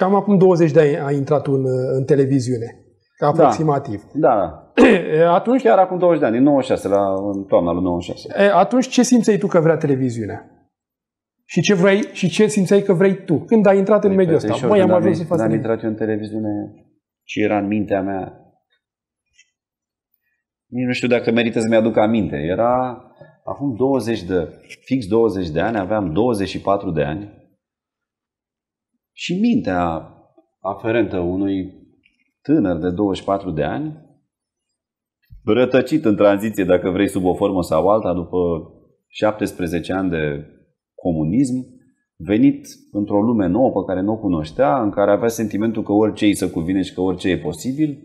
Cam acum 20 de ani a intrat în, uh, în televiziune, ca da. aproximativ. Da, da. Atunci, Chiar acum 20 de ani, în 96, la, în toamna lui 96. atunci ce simțeai tu că vrea televiziunea? Și ce, vrei, și ce simțeai că vrei tu când ai intrat în păi, mediul păi, ăsta? Măi, am avut să fac am intrat eu în televiziune și era în mintea mea. Nici nu știu dacă merită să-mi aduc aminte. Era acum 20 de, fix 20 de ani, aveam 24 de ani și mintea aferentă unui tânăr de 24 de ani, rătăcit în tranziție, dacă vrei, sub o formă sau alta, după 17 ani de comunism, venit într-o lume nouă pe care nu o cunoștea, în care avea sentimentul că orice îi se cuvine și că orice e posibil,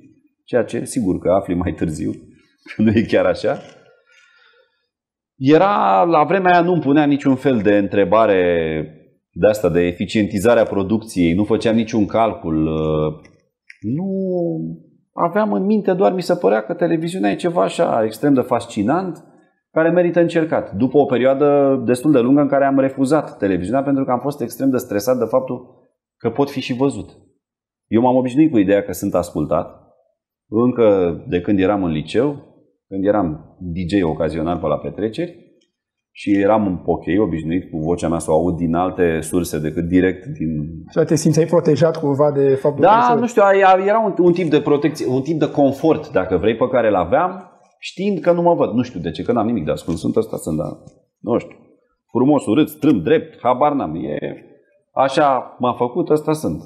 ceea ce sigur că afli mai târziu, că nu e chiar așa. Era, la vremea aia nu îmi punea niciun fel de întrebare de asta, de eficientizarea producției, nu făceam niciun calcul, uh, nu aveam în minte, doar mi se părea că televiziunea e ceva așa extrem de fascinant care merită încercat. După o perioadă destul de lungă în care am refuzat televiziunea pentru că am fost extrem de stresat de faptul că pot fi și văzut. Eu m-am obișnuit cu ideea că sunt ascultat, încă de când eram în liceu, când eram DJ ocazional pe la petreceri, și eram un ok, obișnuit cu vocea mea să o aud din alte surse decât direct din... Și te simțeai protejat cumva de faptul da, că... Da, nu știu, era un, un tip de protecție, un tip de confort, dacă vrei, pe care îl aveam, știind că nu mă văd. Nu știu de ce, că n-am nimic de ascuns, sunt ăsta, sunt, dar nu știu. Frumos, urât, strâmb, drept, habar n-am. E... Așa m-a făcut, ăsta sunt.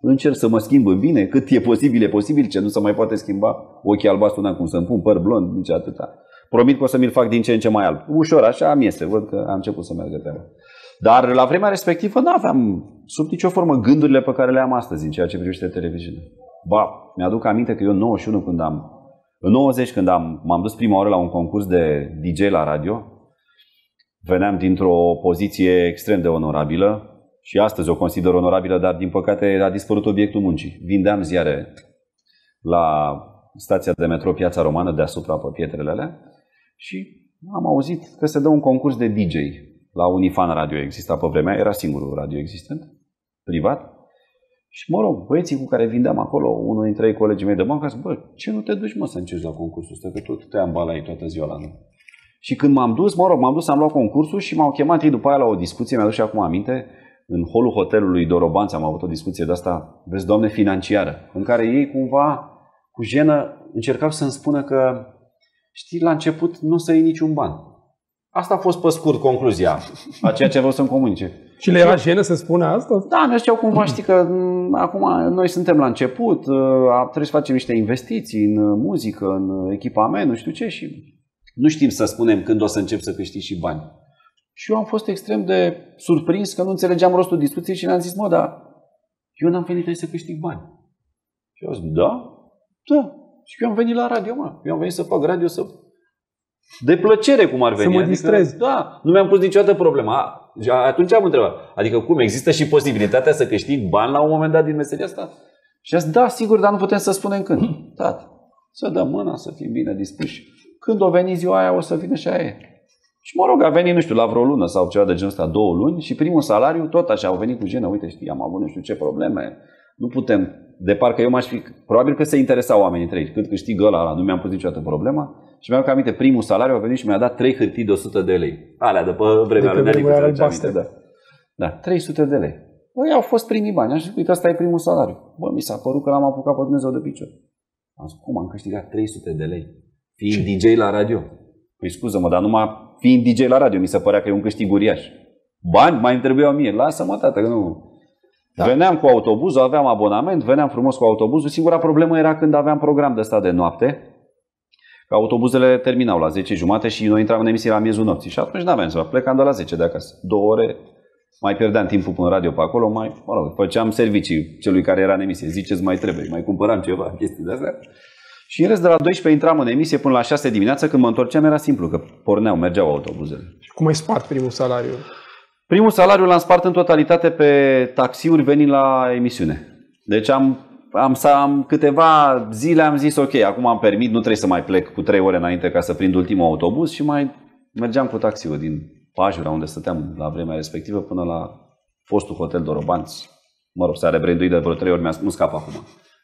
Încerc să mă schimb în bine, cât e posibil, e posibil, ce nu se mai poate schimba. Ochii albastru n-am cum să-mi pun, păr blond, nici atâta. Promit că o să mi-l fac din ce în ce mai alb. Ușor, așa am iese, Văd că am început să meargă treaba. Dar la vremea respectivă nu da, aveam sub nicio formă gândurile pe care le am astăzi în ceea ce privește televiziunea. Ba, mi-aduc aminte că eu în 91 când am în 90 când am, m-am dus prima oară la un concurs de DJ la radio, veneam dintr-o poziție extrem de onorabilă și astăzi o consider onorabilă, dar din păcate a dispărut obiectul muncii. Vindeam ziare la stația de metro Piața Romană deasupra pe alea și am auzit că se dă un concurs de DJ la Unifan Radio, exista pe vremea, era singurul radio existent, privat. Și mă rog, băieții cu care vindeam acolo, unul dintre ei colegii mei de bancă, zis, bă, ce nu te duci mă să încerci la concursul ăsta, că tot te-am balai toată ziua la noi. Și când m-am dus, mă rog, m-am dus, am luat concursul și m-au chemat ei după aia la o discuție, mi dus și acum aminte, în holul hotelului Dorobanț am avut o discuție de asta, vezi, doamne, financiară, în care ei cumva, cu jenă, încercau să-mi spună că știi, la început nu o să iei niciun ban. Asta a fost pe scurt concluzia a ceea ce vreau să-mi comunice. Și le era jenă să spună asta? Da, nu știau cumva, știi că mm, acum noi suntem la început, uh, trebuie să facem niște investiții în uh, muzică, în uh, echipament, nu știu ce și nu știm să spunem când o să încep să câștigi și bani. Și eu am fost extrem de surprins că nu înțelegeam rostul discuției și le-am zis, mă, dar eu n-am venit aici să câștig bani. Și eu zic, da? Da. Și eu am venit la radio, mă. Eu am venit să fac radio să... De plăcere cum ar veni. Să mă adică, distrez. Adică, da, nu mi-am pus niciodată problema. Atunci am întrebat. Adică cum, există și posibilitatea să câștigi bani la un moment dat din meseria asta? Și a zis, da, sigur, dar nu putem să spunem când. Tată, da. să dăm mâna, să fim bine dispuși. Când o veni ziua aia, o să vină și aia. Și mă rog, a venit, nu știu, la vreo lună sau ceva de genul ăsta, două luni și primul salariu tot așa, au venit cu genă, uite, știi, am avut nu știu ce probleme, nu putem. De parcă eu m-aș fi... Probabil că se interesa oamenii între ei. Cât câștigă ăla, ăla, nu mi-am pus niciodată problema. Și mi-am aminte, primul salariu a venit și mi-a dat 3 hârtii de 100 de lei. Alea, după vremea de lui Nelicu. Da. da, 300 de lei. Păi au fost primii bani. Am zis, uite, asta e primul salariu. Bă, mi s-a părut că l-am apucat pe Dumnezeu de picior. Am zis, cum am câștigat 300 de lei? Fiind Ce? DJ la radio. Păi scuză-mă, dar numai fiind DJ la radio, mi se părea că e un câștig uriaș. Bani? Mai îmi trebuiau mie. Lasă-mă, tată, că nu. Da. Veneam cu autobuzul, aveam abonament, veneam frumos cu autobuzul. Singura problemă era când aveam program de stat de noapte, că autobuzele terminau la 10 jumate și noi intram în emisie la miezul nopții. Și atunci nu aveam să plecam de la 10 de acasă. Două ore mai pierdeam timpul până radio pe acolo, mai, mă rog, făceam servicii celui care era în emisie. Ziceți mai trebuie, mai cumpăram ceva, chestii de astea. Și în rest de la 12 intram în emisie până la 6 dimineața, când mă întorceam era simplu, că porneau, mergeau autobuzele. Și cum ai spart primul salariu? Primul salariu l-am spart în totalitate pe taxiuri venind la emisiune. Deci am, am, am câteva zile am zis ok, acum am permit, nu trebuie să mai plec cu trei ore înainte ca să prind ultimul autobuz și mai mergeam cu taxiul din Pajura, unde stăteam la vremea respectivă, până la fostul hotel Dorobanți. Mă rog, s-a rebranduit de vreo trei ori, mi nu scap acum.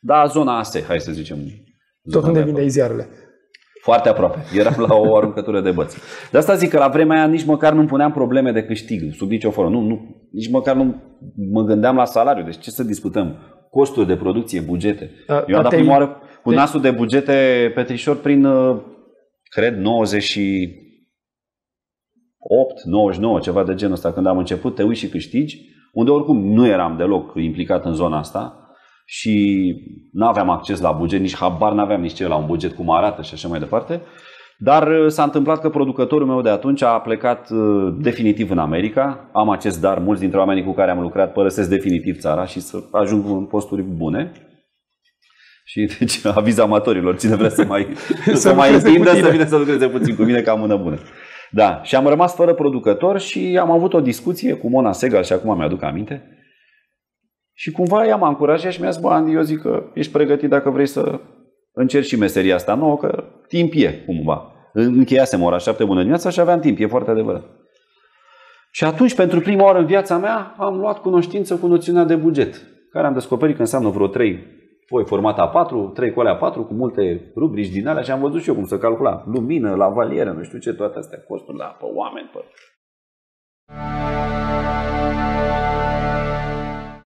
Da, zona asta, hai să zicem. Tot unde vindeai ziarele. Foarte aproape. Eram la o aruncătură de băți. De asta zic că la vremea aia nici măcar nu puneam probleme de câștig sub nicio formă. Nu, nu, nici măcar nu mă gândeam la salariu. Deci ce să discutăm? Costuri de producție, bugete. A, Eu am dat prima oară cu deci... nasul de bugete petrișor prin, uh, cred, 98, 99, ceva de genul ăsta. Când am început, te uiți și câștigi, unde oricum nu eram deloc implicat în zona asta și nu aveam acces la buget, nici habar n-aveam nici ce la un buget, cum arată și așa mai departe. Dar uh, s-a întâmplat că producătorul meu de atunci a plecat uh, definitiv în America. Am acest dar, mulți dintre oamenii cu care am lucrat părăsesc definitiv țara și să ajung în posturi bune. Și deci aviz amatorilor, cine vrea să mai, să, să mai întindă, să vină să lucreze puțin cu mine, ca mână bună. Da, și am rămas fără producător și am avut o discuție cu Mona Segal și acum mi-aduc aminte și cumva ea m-a încurajat și mi-a zis, Andy, eu zic că ești pregătit dacă vrei să încerci și meseria asta nouă, că timp e cumva. Încheiasem ora șapte bună dimineața și aveam timp, e foarte adevărat. Și atunci, pentru prima oară în viața mea, am luat cunoștință cu noțiunea de buget, care am descoperit că înseamnă vreo trei foi format A4, trei cole A4 cu multe rubrici din alea și am văzut și eu cum să calcula lumină, la valieră, nu știu ce, toate astea, costuri la pe oameni, pe...